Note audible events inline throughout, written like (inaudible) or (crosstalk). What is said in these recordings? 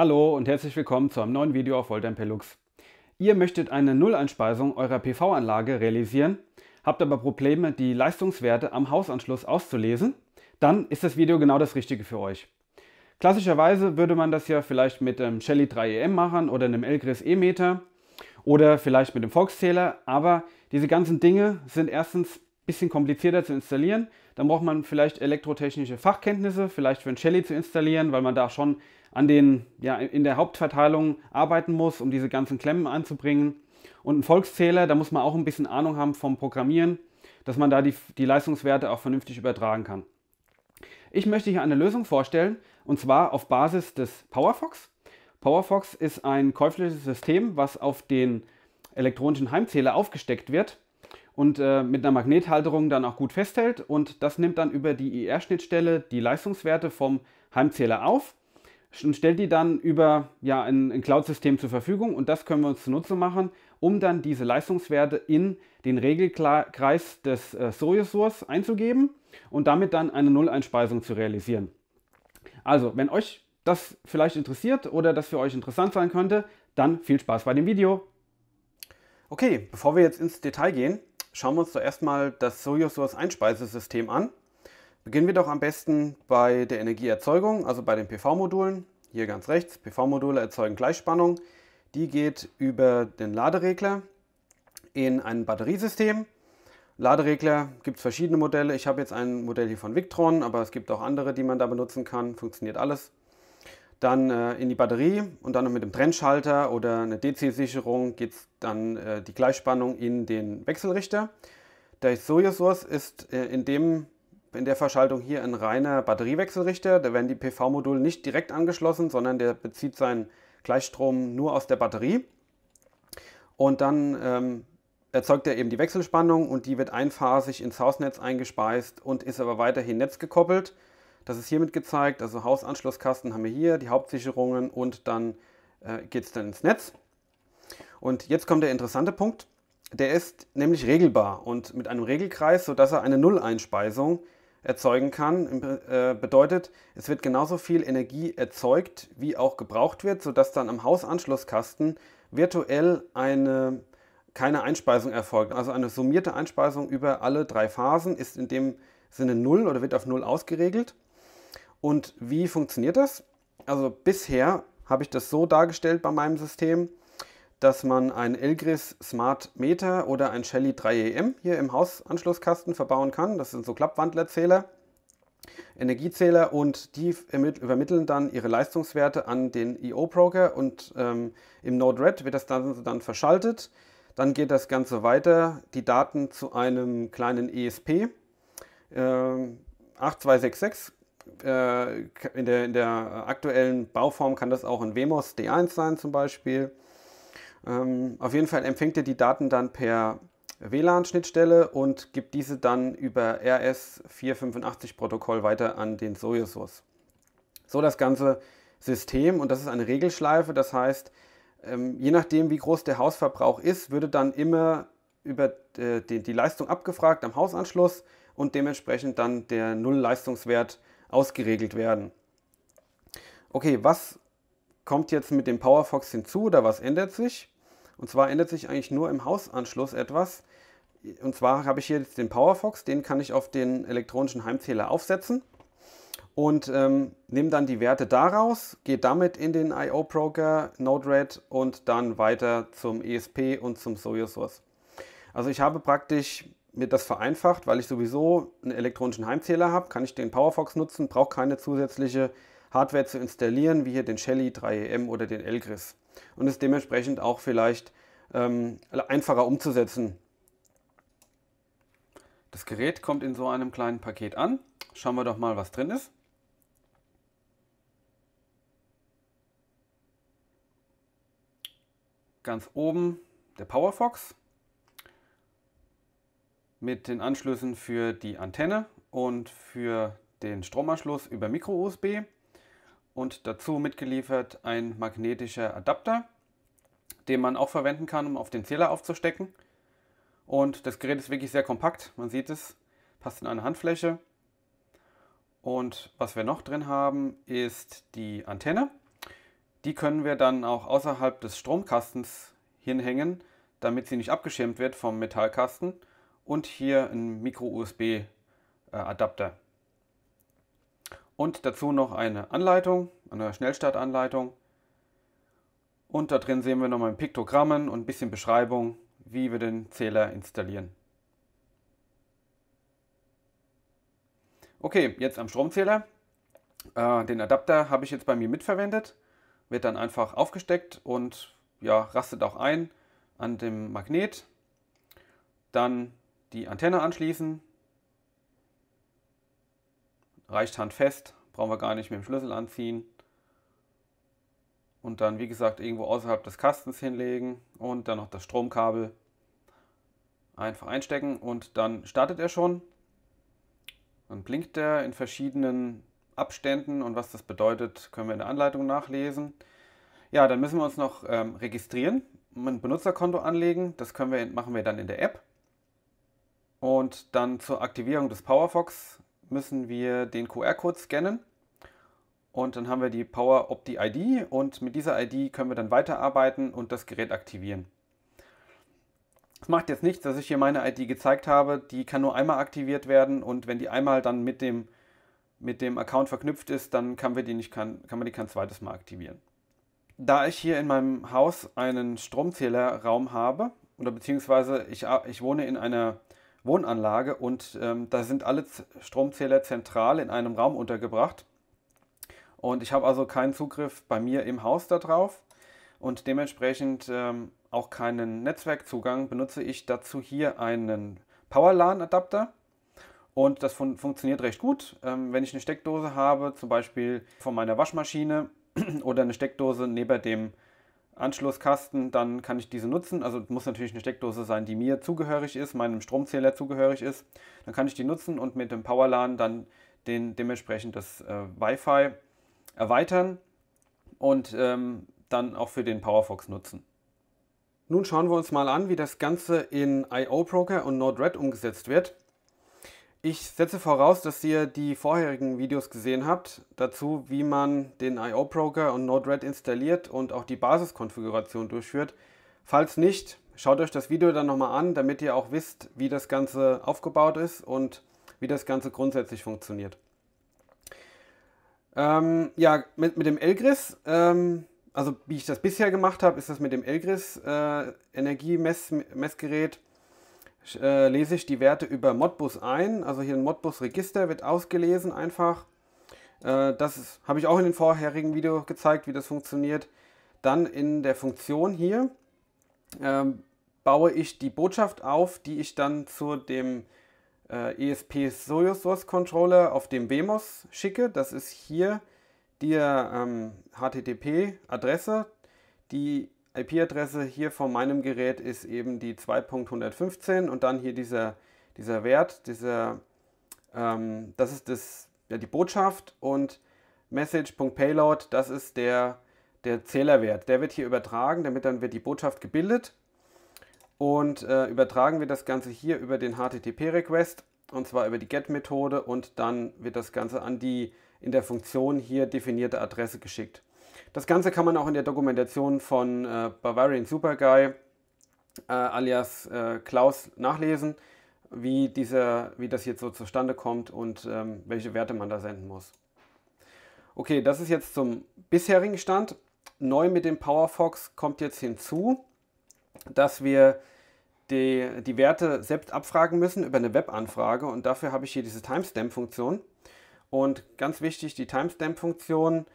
Hallo und herzlich willkommen zu einem neuen Video auf Voltern Pelux. Ihr möchtet eine Nulleinspeisung eurer PV-Anlage realisieren, habt aber Probleme, die Leistungswerte am Hausanschluss auszulesen, dann ist das Video genau das Richtige für euch. Klassischerweise würde man das ja vielleicht mit einem Shelly 3EM e machen oder einem Elgris E-Meter oder vielleicht mit dem Volkszähler, aber diese ganzen Dinge sind erstens ein bisschen komplizierter zu installieren, dann braucht man vielleicht elektrotechnische Fachkenntnisse, vielleicht für ein Shelly zu installieren, weil man da schon an den, ja, in der Hauptverteilung arbeiten muss, um diese ganzen Klemmen anzubringen. Und ein Volkszähler, da muss man auch ein bisschen Ahnung haben vom Programmieren, dass man da die, die Leistungswerte auch vernünftig übertragen kann. Ich möchte hier eine Lösung vorstellen, und zwar auf Basis des Powerfox. Powerfox ist ein käufliches System, was auf den elektronischen Heimzähler aufgesteckt wird und äh, mit einer Magnethalterung dann auch gut festhält. Und das nimmt dann über die IR-Schnittstelle die Leistungswerte vom Heimzähler auf und stellt die dann über ja, ein, ein Cloud-System zur Verfügung und das können wir uns zunutze machen, um dann diese Leistungswerte in den Regelkreis des äh, Sojasource einzugeben und damit dann eine Nulleinspeisung zu realisieren. Also, wenn euch das vielleicht interessiert oder das für euch interessant sein könnte, dann viel Spaß bei dem Video. Okay, bevor wir jetzt ins Detail gehen, schauen wir uns zuerst mal das Sojasource-Einspeisesystem an. Beginnen wir doch am besten bei der Energieerzeugung, also bei den PV-Modulen. Hier ganz rechts, PV-Module erzeugen Gleichspannung. Die geht über den Laderegler in ein Batteriesystem. Laderegler gibt es verschiedene Modelle. Ich habe jetzt ein Modell hier von Victron, aber es gibt auch andere, die man da benutzen kann. Funktioniert alles. Dann äh, in die Batterie und dann noch mit dem Trennschalter oder einer DC-Sicherung geht es dann äh, die Gleichspannung in den Wechselrichter. Der Soyuz-Source ist äh, in dem in der Verschaltung hier ein reiner Batteriewechselrichter. Da werden die PV-Module nicht direkt angeschlossen, sondern der bezieht seinen Gleichstrom nur aus der Batterie. Und dann ähm, erzeugt er eben die Wechselspannung und die wird einphasig ins Hausnetz eingespeist und ist aber weiterhin netzgekoppelt. Das ist hiermit gezeigt. Also Hausanschlusskasten haben wir hier, die Hauptsicherungen und dann äh, geht es dann ins Netz. Und jetzt kommt der interessante Punkt. Der ist nämlich regelbar und mit einem Regelkreis, sodass er eine Nulleinspeisung einspeisung erzeugen kann. Äh, bedeutet, es wird genauso viel Energie erzeugt, wie auch gebraucht wird, sodass dann am Hausanschlusskasten virtuell eine, keine Einspeisung erfolgt. Also eine summierte Einspeisung über alle drei Phasen ist in dem Sinne null oder wird auf null ausgeregelt. Und wie funktioniert das? Also bisher habe ich das so dargestellt bei meinem System, dass man ein Ilgris Smart Meter oder ein Shelly 3EM hier im Hausanschlusskasten verbauen kann. Das sind so Klappwandlerzähler, Energiezähler und die übermitteln dann ihre Leistungswerte an den EO-Broker und ähm, im Node-RED wird das dann, dann verschaltet. Dann geht das Ganze weiter, die Daten zu einem kleinen ESP. Ähm, äh, 8266 in der, in der, aktuellen Bauform kann das auch ein WMOS D1 sein zum Beispiel. Ähm, auf jeden Fall empfängt er die Daten dann per WLAN-Schnittstelle und gibt diese dann über RS485-Protokoll weiter an den Sojusus. So das ganze System und das ist eine Regelschleife, das heißt, ähm, je nachdem wie groß der Hausverbrauch ist, würde dann immer über äh, die Leistung abgefragt am Hausanschluss und dementsprechend dann der Nullleistungswert ausgeregelt werden. Okay, was kommt jetzt mit dem PowerFox hinzu oder was ändert sich? Und zwar ändert sich eigentlich nur im Hausanschluss etwas. Und zwar habe ich hier jetzt den PowerFox, den kann ich auf den elektronischen Heimzähler aufsetzen und ähm, nehme dann die Werte daraus, gehe damit in den I.O. Broker, Node-RED und dann weiter zum ESP und zum Soyosource. Also ich habe praktisch mir das vereinfacht, weil ich sowieso einen elektronischen Heimzähler habe, kann ich den PowerFox nutzen, brauche keine zusätzliche Hardware zu installieren, wie hier den Shelly 3EM oder den Elgris. Und ist dementsprechend auch vielleicht ähm, einfacher umzusetzen. Das Gerät kommt in so einem kleinen Paket an. Schauen wir doch mal, was drin ist. Ganz oben der PowerFox mit den Anschlüssen für die Antenne und für den Stromanschluss über Micro-USB und dazu mitgeliefert ein magnetischer Adapter, den man auch verwenden kann, um auf den Zähler aufzustecken. Und das Gerät ist wirklich sehr kompakt, man sieht es, passt in eine Handfläche. Und was wir noch drin haben, ist die Antenne. Die können wir dann auch außerhalb des Stromkastens hinhängen, damit sie nicht abgeschirmt wird vom Metallkasten. Und hier ein Micro-USB-Adapter. Äh, und dazu noch eine Anleitung, eine Schnellstartanleitung. Und da drin sehen wir nochmal ein Piktogrammen und ein bisschen Beschreibung, wie wir den Zähler installieren. Okay, jetzt am Stromzähler. Äh, den Adapter habe ich jetzt bei mir mitverwendet. Wird dann einfach aufgesteckt und ja, rastet auch ein an dem Magnet. Dann die Antenne anschließen, reicht handfest, brauchen wir gar nicht mit dem Schlüssel anziehen. Und dann, wie gesagt, irgendwo außerhalb des Kastens hinlegen und dann noch das Stromkabel einfach einstecken und dann startet er schon. Dann blinkt er in verschiedenen Abständen und was das bedeutet, können wir in der Anleitung nachlesen. Ja, dann müssen wir uns noch ähm, registrieren, ein Benutzerkonto anlegen. Das können wir, machen wir dann in der App. Und dann zur Aktivierung des Powerfox müssen wir den QR-Code scannen und dann haben wir die Power Opti ID und mit dieser ID können wir dann weiterarbeiten und das Gerät aktivieren. Es macht jetzt nichts, dass ich hier meine ID gezeigt habe, die kann nur einmal aktiviert werden und wenn die einmal dann mit dem, mit dem Account verknüpft ist, dann kann, wir die nicht, kann, kann man die kein zweites Mal aktivieren. Da ich hier in meinem Haus einen Stromzählerraum habe, oder beziehungsweise ich, ich wohne in einer Wohnanlage und ähm, da sind alle Stromzähler zentral in einem Raum untergebracht. Und ich habe also keinen Zugriff bei mir im Haus darauf und dementsprechend ähm, auch keinen Netzwerkzugang benutze ich dazu hier einen PowerLAN-Adapter. Und das fun funktioniert recht gut. Ähm, wenn ich eine Steckdose habe, zum Beispiel von meiner Waschmaschine (clears throat) oder eine Steckdose neben dem Anschlusskasten, dann kann ich diese nutzen. Also muss natürlich eine Steckdose sein, die mir zugehörig ist, meinem Stromzähler zugehörig ist. Dann kann ich die nutzen und mit dem Powerlan dann den, dementsprechend das äh, Wi-Fi erweitern und ähm, dann auch für den Powerfox nutzen. Nun schauen wir uns mal an, wie das Ganze in IO Broker und Node-RED umgesetzt wird. Ich setze voraus, dass ihr die vorherigen Videos gesehen habt, dazu wie man den IO-Broker und Node-RED installiert und auch die Basiskonfiguration durchführt. Falls nicht, schaut euch das Video dann nochmal an, damit ihr auch wisst, wie das Ganze aufgebaut ist und wie das Ganze grundsätzlich funktioniert. Ähm, ja, mit, mit dem Elgris, ähm, also wie ich das bisher gemacht habe, ist das mit dem Elgris äh, Energiemessgerät. -Mess äh, lese ich die Werte über Modbus ein. Also hier ein Modbus-Register wird ausgelesen einfach. Äh, das habe ich auch in den vorherigen Video gezeigt, wie das funktioniert. Dann in der Funktion hier ähm, baue ich die Botschaft auf, die ich dann zu dem äh, ESP Soyuz Source Controller auf dem WMOS schicke. Das ist hier die ähm, HTTP-Adresse, die IP-Adresse hier von meinem Gerät ist eben die 2.115 und dann hier dieser, dieser Wert, dieser, ähm, das ist das, ja, die Botschaft und message.payload, das ist der, der Zählerwert. Der wird hier übertragen, damit dann wird die Botschaft gebildet und äh, übertragen wir das Ganze hier über den HTTP-Request und zwar über die GET-Methode und dann wird das Ganze an die in der Funktion hier definierte Adresse geschickt. Das Ganze kann man auch in der Dokumentation von äh, Bavarian Superguy äh, alias äh, Klaus nachlesen, wie, diese, wie das jetzt so zustande kommt und ähm, welche Werte man da senden muss. Okay, das ist jetzt zum bisherigen Stand. Neu mit dem PowerFox kommt jetzt hinzu, dass wir die, die Werte selbst abfragen müssen über eine Webanfrage und dafür habe ich hier diese Timestamp-Funktion. Und ganz wichtig, die Timestamp-Funktion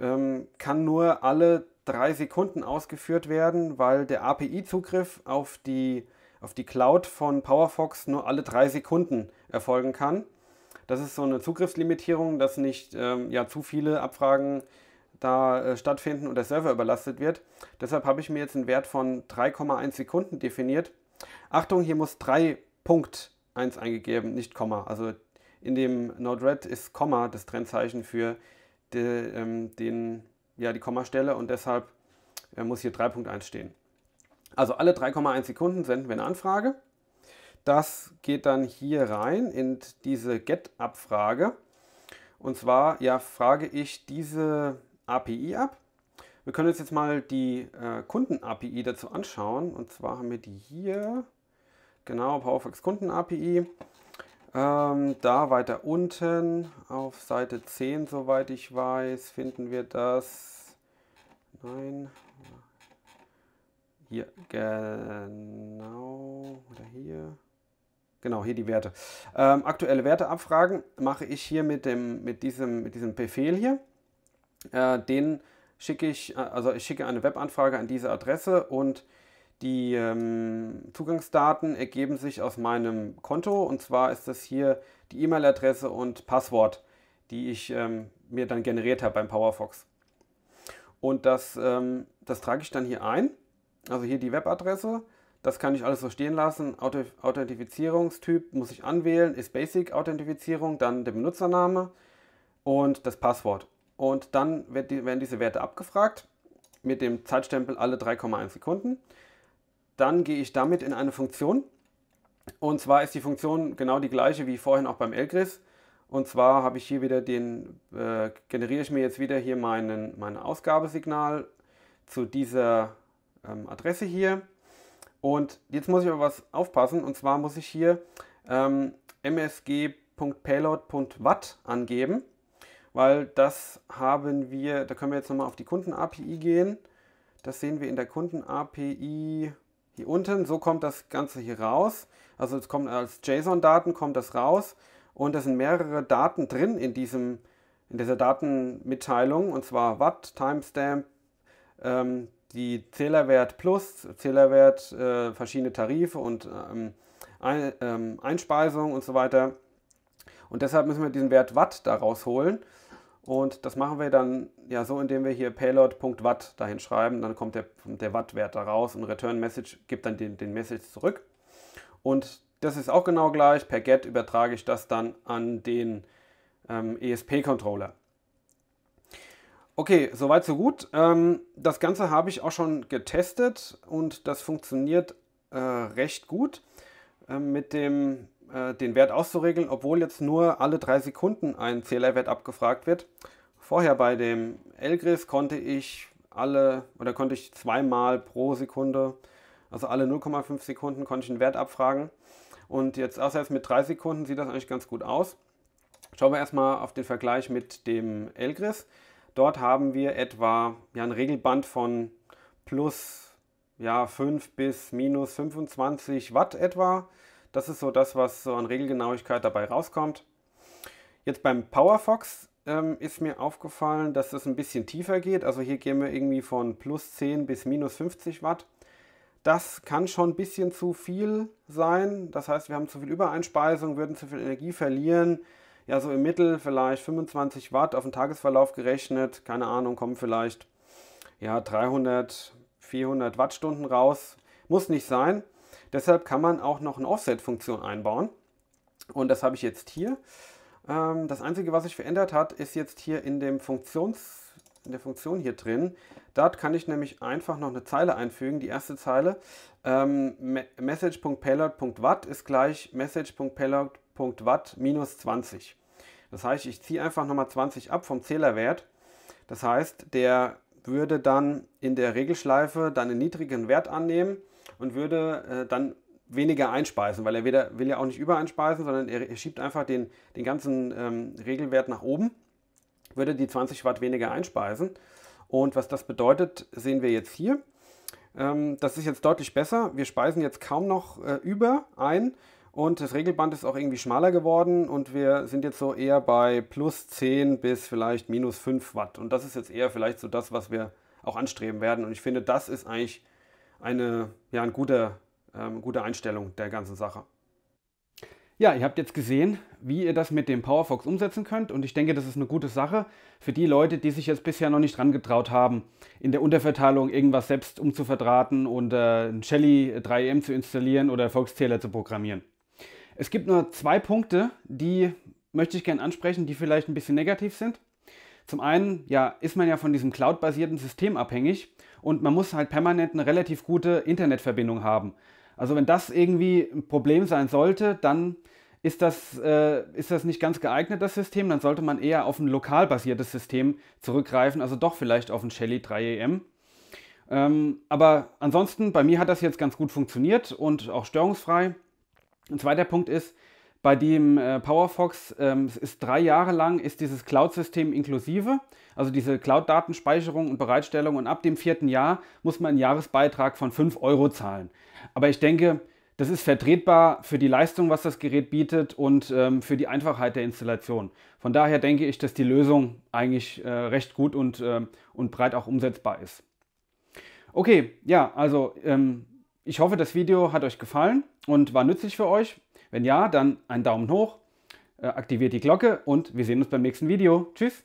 ähm, kann nur alle drei Sekunden ausgeführt werden, weil der API-Zugriff auf die, auf die Cloud von PowerFox nur alle drei Sekunden erfolgen kann. Das ist so eine Zugriffslimitierung, dass nicht ähm, ja, zu viele Abfragen da äh, stattfinden und der Server überlastet wird. Deshalb habe ich mir jetzt einen Wert von 3,1 Sekunden definiert. Achtung, hier muss 3.1 eingegeben, nicht Komma. Also in dem Node-RED ist Komma das Trennzeichen für die, ähm, den, ja, die Kommastelle und deshalb äh, muss hier 3.1 stehen. Also alle 3,1 Sekunden senden wir eine Anfrage. Das geht dann hier rein in diese GET-Abfrage. Und zwar ja, frage ich diese API ab. Wir können uns jetzt mal die äh, Kunden-API dazu anschauen. Und zwar haben wir die hier. Genau, PowerFox Kunden-API. Ähm, da weiter unten auf Seite 10, soweit ich weiß, finden wir das. Nein. Hier, genau. Oder hier. Genau, hier die Werte. Ähm, aktuelle Werte abfragen mache ich hier mit, dem, mit, diesem, mit diesem Befehl hier. Äh, den schicke ich, äh, also ich schicke eine Webanfrage an diese Adresse und die ähm, Zugangsdaten ergeben sich aus meinem Konto und zwar ist das hier die E-Mail-Adresse und Passwort, die ich ähm, mir dann generiert habe beim PowerFox. Und das, ähm, das trage ich dann hier ein, also hier die Webadresse. Das kann ich alles so stehen lassen. Authentifizierungstyp muss ich anwählen, ist Basic Authentifizierung, dann der Benutzername und das Passwort. Und dann werden diese Werte abgefragt mit dem Zeitstempel alle 3,1 Sekunden dann gehe ich damit in eine Funktion. Und zwar ist die Funktion genau die gleiche wie vorhin auch beim Elgris. Und zwar habe ich hier wieder den, äh, generiere ich mir jetzt wieder hier meinen, mein Ausgabesignal zu dieser ähm, Adresse hier. Und jetzt muss ich aber was aufpassen. Und zwar muss ich hier ähm, msg.payload.watt angeben, weil das haben wir, da können wir jetzt nochmal auf die Kunden-API gehen. Das sehen wir in der Kunden-API hier unten, so kommt das Ganze hier raus. Also es kommt als JSON-Daten kommt das raus und es sind mehrere Daten drin in diesem in dieser Datenmitteilung und zwar Watt, Timestamp, ähm, die Zählerwert plus, Zählerwert, äh, verschiedene Tarife und ähm, ein, ähm, Einspeisung und so weiter. Und deshalb müssen wir diesen Wert Watt da rausholen. Und das machen wir dann ja so, indem wir hier payload.watt dahin schreiben. Dann kommt der, der Watt-Wert da raus und Return Message gibt dann den, den Message zurück. Und das ist auch genau gleich. Per GET übertrage ich das dann an den ähm, ESP-Controller. Okay, soweit so gut. Ähm, das Ganze habe ich auch schon getestet und das funktioniert äh, recht gut. Ähm, mit dem äh, den Wert auszuregeln, obwohl jetzt nur alle drei Sekunden ein Zählerwert abgefragt wird. Vorher bei dem Elgris konnte ich alle oder konnte ich zweimal pro Sekunde, also alle 0,5 Sekunden konnte ich einen Wert abfragen. Und jetzt außer jetzt mit drei Sekunden sieht das eigentlich ganz gut aus. Schauen wir erstmal auf den Vergleich mit dem Elgris. Dort haben wir etwa ja, ein Regelband von plus ja, 5 bis minus 25 Watt etwa. Das ist so das, was so an Regelgenauigkeit dabei rauskommt. Jetzt beim PowerFox ähm, ist mir aufgefallen, dass es ein bisschen tiefer geht. Also hier gehen wir irgendwie von plus 10 bis minus 50 Watt. Das kann schon ein bisschen zu viel sein. Das heißt, wir haben zu viel Übereinspeisung, würden zu viel Energie verlieren. Ja, so im Mittel vielleicht 25 Watt auf den Tagesverlauf gerechnet. Keine Ahnung, kommen vielleicht ja, 300, 400 Wattstunden raus. Muss nicht sein. Deshalb kann man auch noch eine Offset-Funktion einbauen. Und das habe ich jetzt hier. Ähm, das Einzige, was sich verändert hat, ist jetzt hier in, dem Funktions, in der Funktion hier drin. Dort kann ich nämlich einfach noch eine Zeile einfügen, die erste Zeile. Ähm, message.payload.watt ist gleich message.payload.watt minus 20. Das heißt, ich ziehe einfach nochmal 20 ab vom Zählerwert. Das heißt, der würde dann in der Regelschleife dann einen niedrigen Wert annehmen und würde äh, dann weniger einspeisen, weil er weder, will ja auch nicht übereinspeisen, sondern er, er schiebt einfach den, den ganzen ähm, Regelwert nach oben, würde die 20 Watt weniger einspeisen. Und was das bedeutet, sehen wir jetzt hier. Ähm, das ist jetzt deutlich besser. Wir speisen jetzt kaum noch äh, über ein und das Regelband ist auch irgendwie schmaler geworden und wir sind jetzt so eher bei plus 10 bis vielleicht minus 5 Watt. Und das ist jetzt eher vielleicht so das, was wir auch anstreben werden. Und ich finde, das ist eigentlich eine, ja, eine gute, ähm, gute Einstellung der ganzen Sache. Ja, ihr habt jetzt gesehen, wie ihr das mit dem PowerFox umsetzen könnt und ich denke, das ist eine gute Sache für die Leute, die sich jetzt bisher noch nicht dran getraut haben, in der Unterverteilung irgendwas selbst umzuverdrahten und äh, ein Shelly 3M e zu installieren oder Volkszähler zu programmieren. Es gibt nur zwei Punkte, die möchte ich gerne ansprechen, die vielleicht ein bisschen negativ sind. Zum einen ja, ist man ja von diesem cloud-basierten System abhängig und man muss halt permanent eine relativ gute Internetverbindung haben. Also wenn das irgendwie ein Problem sein sollte, dann ist das, äh, ist das nicht ganz geeignet, das System. Dann sollte man eher auf ein lokal basiertes System zurückgreifen, also doch vielleicht auf ein Shelly 3EM. Ähm, aber ansonsten, bei mir hat das jetzt ganz gut funktioniert und auch störungsfrei. Ein zweiter Punkt ist, bei dem äh, PowerFox ähm, ist drei Jahre lang ist dieses Cloud-System inklusive, also diese Cloud-Datenspeicherung und Bereitstellung. Und ab dem vierten Jahr muss man einen Jahresbeitrag von 5 Euro zahlen. Aber ich denke, das ist vertretbar für die Leistung, was das Gerät bietet und ähm, für die Einfachheit der Installation. Von daher denke ich, dass die Lösung eigentlich äh, recht gut und, äh, und breit auch umsetzbar ist. Okay, ja, also ähm, ich hoffe, das Video hat euch gefallen und war nützlich für euch. Wenn ja, dann einen Daumen hoch, äh, aktiviert die Glocke und wir sehen uns beim nächsten Video. Tschüss!